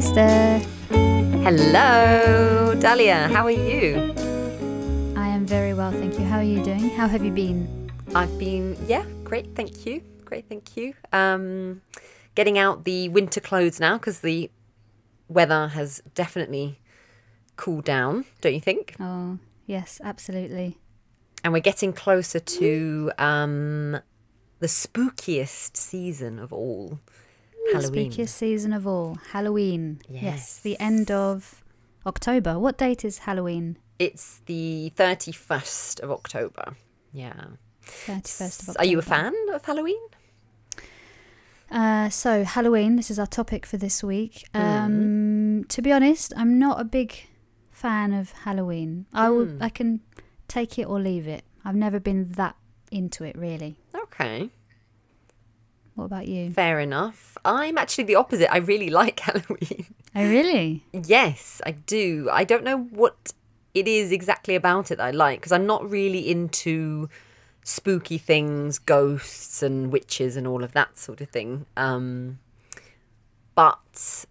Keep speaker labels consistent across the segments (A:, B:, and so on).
A: guys there.
B: Hello, Dahlia. How are you?
A: I am very well, thank you. How are you doing? How have you been? I've been, yeah, great, thank you. Great, thank
B: you. Um, getting out the winter clothes now because the weather has definitely cooled down, don't you think? Oh, yes, absolutely. And we're getting closer to um, the spookiest season of all Halloween. Spookiest
A: season of all. Halloween. Yes. yes. The end of October. What date is Halloween? It's
B: the 31st of October. Yeah. 31st of October. Are you a fan of Halloween?
A: Uh, so Halloween, this is our topic for this week. Hmm. Um, mm. To be honest, I'm not a big fan of Halloween. I will, mm. I can take it or leave it. I've never been that into it really.
B: Okay. What about you? Fair enough. I'm actually the opposite. I really like Halloween.
A: I oh, really?
B: yes, I do. I don't know what it is exactly about it that I like because I'm not really into spooky things, ghosts and witches and all of that sort of thing. Um, but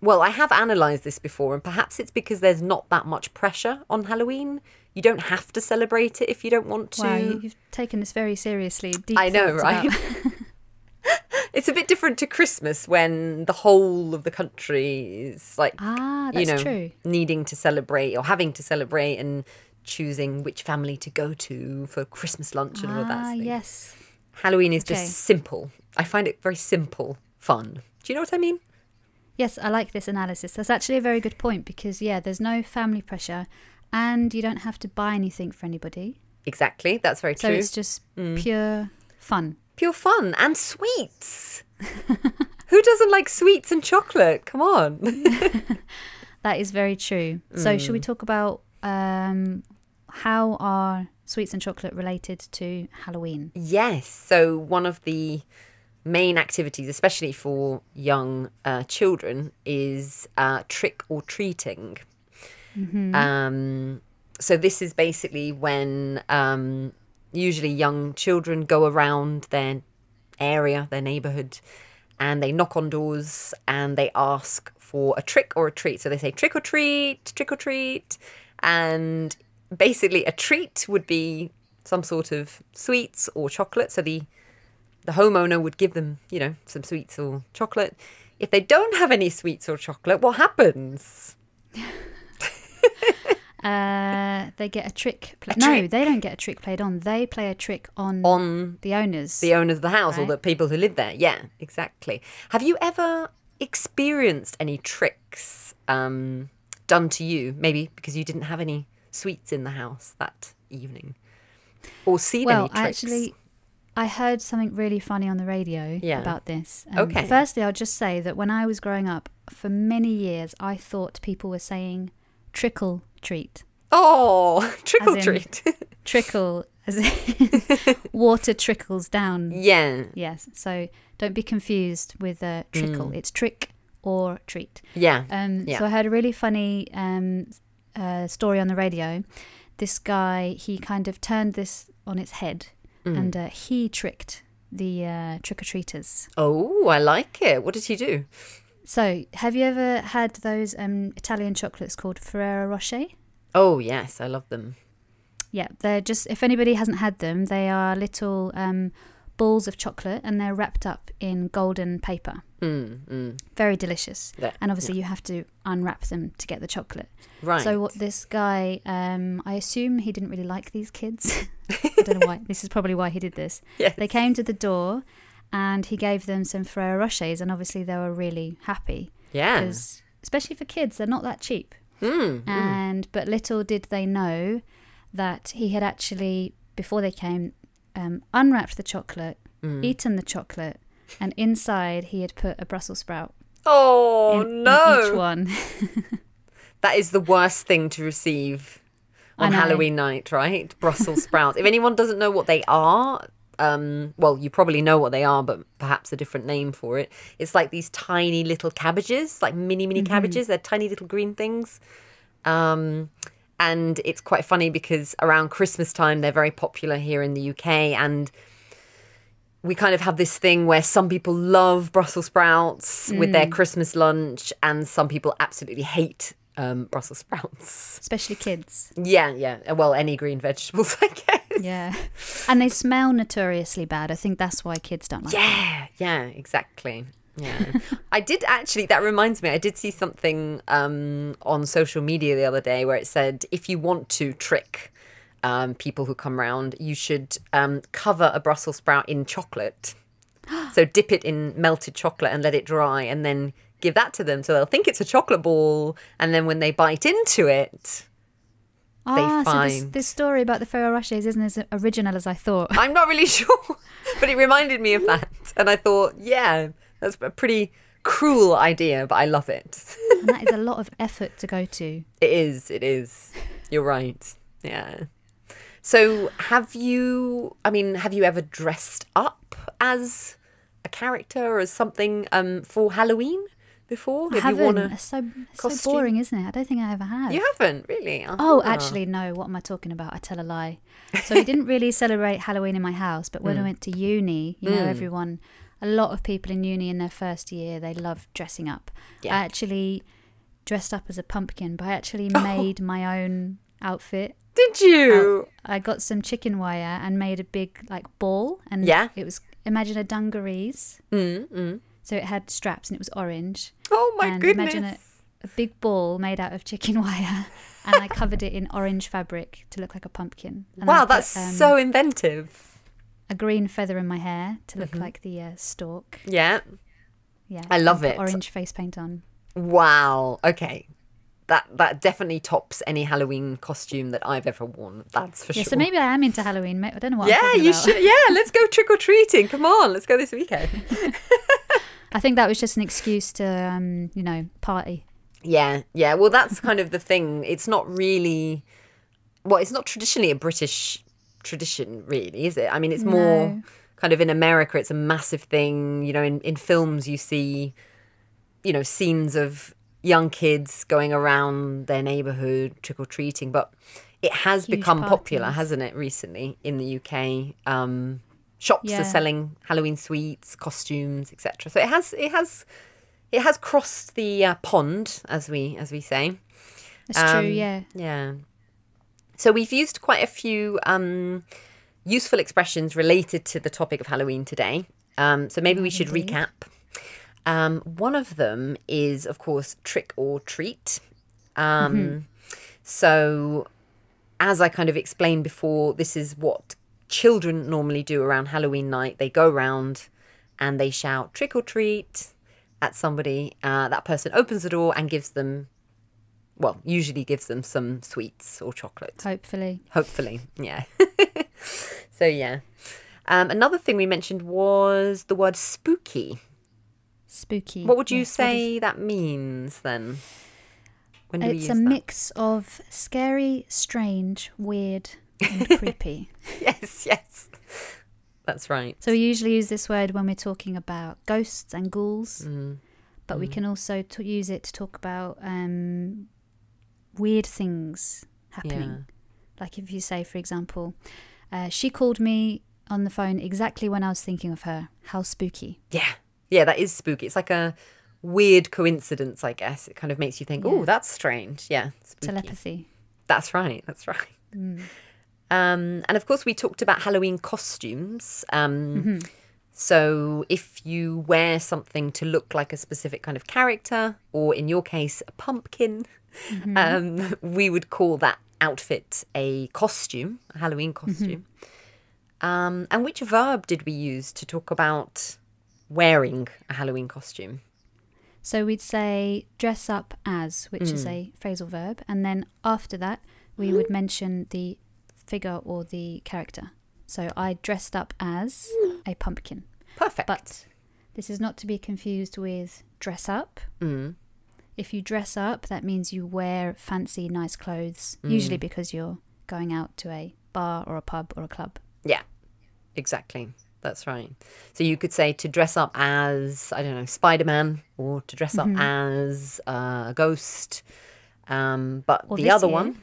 B: well, I have analysed this before, and perhaps it's because there's not that much pressure on Halloween. You don't have to celebrate it if you don't want to. Wow, you've
A: taken this very seriously. I know, right?
B: different to Christmas when the whole of the country is like, ah, you know, true. needing to celebrate or having to celebrate and choosing which family to go to for Christmas lunch and ah, all that. Ah,
A: yes. Halloween is okay. just
B: simple. I find it very simple, fun.
A: Do you know what I mean? Yes, I like this analysis. That's actually a very good point because, yeah, there's no family pressure and you don't have to buy anything for anybody.
B: Exactly. That's very so true. So it's just mm. pure
A: fun. Pure
B: fun and sweets. Who doesn't like sweets and chocolate? Come on. that is very true. So, mm. we
A: talk about um, how are sweets and chocolate related to Halloween?
B: Yes. So, one of the main activities, especially for young uh, children, is uh, trick or treating. Mm-hmm. Um, so, this is basically when um, usually young children go around their area, their neighborhood, and they knock on doors and they ask for a trick or a treat. So they say, trick or treat, trick or treat. And basically, a treat would be some sort of sweets or chocolate. So the the homeowner would give them, you know, some sweets or chocolate. If they don't have any sweets or chocolate, what happens? Uh, they get a trick.
A: Play- a no, trick. they don't get a trick played on. They play a trick on on
B: the owners, the owners of the house, right? or the people who live there. Yeah, exactly. Have you ever experienced any tricks um, done to you? Maybe because you didn't have any sweets in the house that evening, or seen well, any tricks? I actually.
A: I heard something really funny on the radio yeah. about this. Um, okay. Firstly, I'll just say that when I was growing up, for many years, I thought people were saying trickle treat. Oh, trickle treat. trickle, as water trickles down. Yeah. Yes. So don't be confused with a trickle. Mm. It's trick or treat. Yeah. Um, yeah. So I heard a really funny um, uh, story on the radio. This guy, he kind of turned this on its head mm. and uh, he tricked the uh, trick or treaters.
B: Oh, I like it. What did he do?
A: So, have you ever had those um, Italian chocolates called Ferrero Rocher?
B: Oh yes, I love them.
A: Yeah, they're just if anybody hasn't had them, they are little um, balls of chocolate and they're wrapped up in golden paper. Mm, mm. Very delicious. Yeah, and obviously, yeah. you have to unwrap them to get the chocolate. Right. So, what this guy, um, I assume he didn't really like these kids. I don't know why. This is probably why he did this. Yes. They came to the door and he gave them some Ferrero Rochers, and obviously they were really happy.
B: Yeah. Because
A: especially for kids, they're not that cheap. Mm, and mm. but little did they know that he had actually before they came um, unwrapped the chocolate, mm. eaten the chocolate, and inside he had put a Brussels sprout.
B: Oh in, no! In each one. that is the worst thing to receive on Halloween night, right? Brussels sprouts. if anyone doesn't know what they are, um, well, you probably know what they are, but perhaps a different name for it. It's like these tiny little cabbages, like mini, mini mm-hmm. cabbages. They're tiny little green things. Um, and it's quite funny because around Christmas time, they're very popular here in the UK. And we kind of have this thing where some people love Brussels sprouts mm. with their mm. Christmas lunch, and some people absolutely hate um, Brussels sprouts.
A: Especially kids.
B: Yeah, yeah. Well, any green vegetables, I guess
A: yeah. And they smell notoriously bad. I think that's why kids don't like yeah,
B: them. Yeah, exactly. Yeah. I did actually, that reminds me, I did see something um, on social media the other day where it said if you want to trick um, people who come round, you should um, cover a Brussels sprout in chocolate. so dip it in melted chocolate and let it dry and then give that to them so they'll think it's a chocolate ball and then when they bite into it ah, they find. So this,
A: this story about the Ferrero Rochers isn't as original as I thought. I'm not really sure,
B: but it reminded me of mm. that. And I thought, yeah, that's a pretty cruel idea, but I love it. and that is a lot of effort to go to. It is, it is. You're right. Yeah. So have you, I mean, have you ever dressed up as a character or as something um, for Halloween? before? I haven't. It's so, it's so boring,
A: isn't it? I don't think I ever have. You haven't,
B: really? Oh, oh actually,
A: no. What am I talking about? I tell a lie. So we didn't really celebrate Halloween in my house, but when mm. I went to uni, you know, mm. everyone, a lot of people in uni in their first year, they love dressing up. Yeah. I actually dressed up as a pumpkin, but I actually made oh. my own outfit. Did you? I, I got some chicken wire and made a big like ball, and yeah, it was imagine a dungarees. Mm, mm. So it had straps and it was orange. Oh my and goodness. Imagine a, a big ball made out of chicken wire and I covered it in orange fabric to look like a pumpkin.
B: And wow, put, that's um, so
A: inventive. A green feather in my hair to look mm-hmm. like the uh, stalk.
B: Yeah. Yeah. I love it.
A: Orange face paint on.
B: Wow. Okay. That that definitely tops any Halloween costume that I've ever worn. That's for yeah, sure. So maybe
A: I am into Halloween. I don't know what. Yeah, you should. Yeah,
B: let's go trick or treating. Come on, let's go this weekend.
A: I think that was just an excuse to, um, you know, party.
B: Yeah, yeah. Well, that's kind of the thing. It's not really, well, it's not traditionally a British tradition, really, is it? I mean, it's more no. kind of in America, it's a massive thing. You know, in, in films, you see, you know, scenes of young kids going around their neighborhood trick or treating, but it has Huge become parties. popular, hasn't it, recently in the UK? Um, shops yeah. are selling Halloween sweets, costumes, etc. So it has it has it has crossed the uh, pond, as we as we say. That's um, true. Yeah. Yeah. So we've used quite a few um, useful expressions related to the topic of Halloween today. Um, so maybe we should Indeed. recap. Um, one of them is, of course, trick or treat. Um, mm-hmm. So, as I kind of explained before, this is what children normally do around Halloween night. They go around and they shout trick or treat at somebody. Uh, that person opens the door and gives them, well, usually gives them some sweets or chocolate. Hopefully. Hopefully, yeah. so, yeah. Um, another thing we mentioned was the word spooky. Spooky. What would you yes, say is... that means then? it's a that?
A: mix of scary, strange, weird, and creepy. yes, yes. That's right. So we usually use this word when we're talking about ghosts and ghouls, mm. but mm. we mm-hmm. can also use it to talk about um, weird things happening. Yeah. Like if you say, for example, uh, she called me on the phone exactly when I was thinking of her. How
B: spooky. Yeah. Yeah, that is spooky. It's like a weird coincidence, I guess. It kind of makes you think, yeah. oh, that's strange. Yeah. Spooky. Telepathy. That's right. That's right. Mm. Um, and of course, we talked about Halloween costumes. Um, mm-hmm. So if you wear something to look like a specific kind of character, or in your case, a pumpkin, mm-hmm. um, we would call that outfit a costume, a Halloween mm-hmm. costume. Mm-hmm. and which verb did we use to talk about wearing a Halloween costume? So we'd say dress up
A: as, which mm. is hmm. a phrasal verb. And then after that, we would hmm. mention the figure or the character. So I dressed up as a pumpkin. Perfect. But this is not to be confused with dress up. Mm. If you dress up, that means you wear fancy, nice clothes, mm. usually because you're going out to a bar or a pub or a club.
B: Yeah, exactly. That's right. So you could say to dress up as, I don't know, Spider Man or to dress up mm -hmm. as uh, a ghost. Um, but the other year, one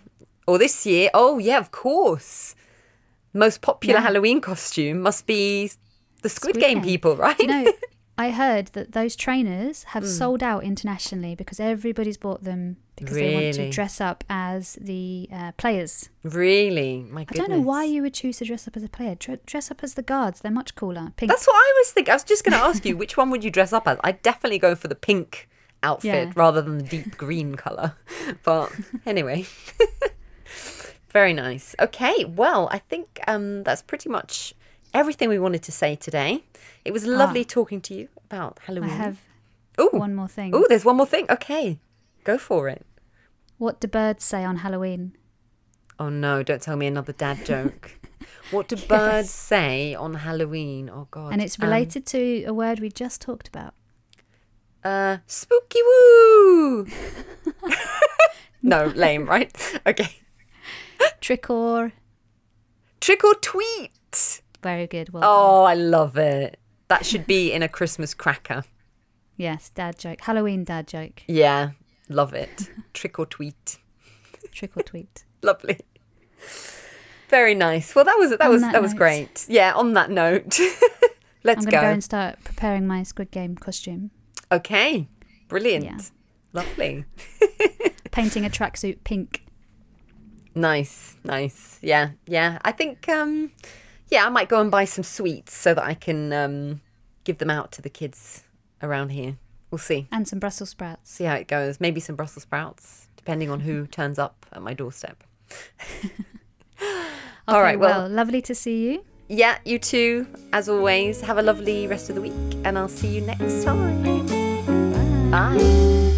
B: or this year, oh yeah, of course. Most popular yeah. Halloween costume must be the Squid, Squid Game, Game, people, right? You
A: know, I heard that those trainers have mm. sold out internationally because everybody's bought them because really? they want to dress up as the uh, players.
B: Really, my goodness. I don't know
A: why you would choose to dress up as a player. dress up as the guards; they're much cooler.
B: Pink. That's what I was thinking. I was just going to ask you which one would you dress up as. I'd definitely go for the pink outfit yeah. rather than the deep green color. But anyway. Very nice. Okay, well, I think um, that's pretty much everything we wanted to say today. It was ah. lovely talking to you about Halloween. I have
A: Ooh. one more thing.
B: Oh, there's one more thing. Okay, go for it.
A: What do birds say on Halloween?
B: Oh no, don't tell me another dad joke. what do yes. birds say on Halloween? Oh god. And it's um, related
A: um, to a word we just talked about. Uh spooky woo.
B: no, lame, right? Okay. Trick or Trick or tweet. Very good. Well oh, done. I love it. That should be in a Christmas cracker.
A: Yes, dad joke. Halloween dad joke.
B: Yeah, love it. Trick or tweet. Trick or tweet. Lovely. Very nice. Well, that was that on was that, that was great. Yeah. On that note,
A: let's I'm go. go and start preparing my Squid Game costume.
B: Okay. Brilliant. Yeah. Lovely. Painting a tracksuit pink. Nice, nice. Yeah, yeah. I think, um, yeah, I might go and buy some sweets so that I can um, give them out to the kids around here. We'll see. And some Brussels sprouts. See how it goes. Maybe some Brussels sprouts, depending on who turns up at my doorstep. All right. okay, Well, well, lovely to see you. Yeah, you too. As always, have a lovely rest of the week, and I'll see you next time. Bye. Bye.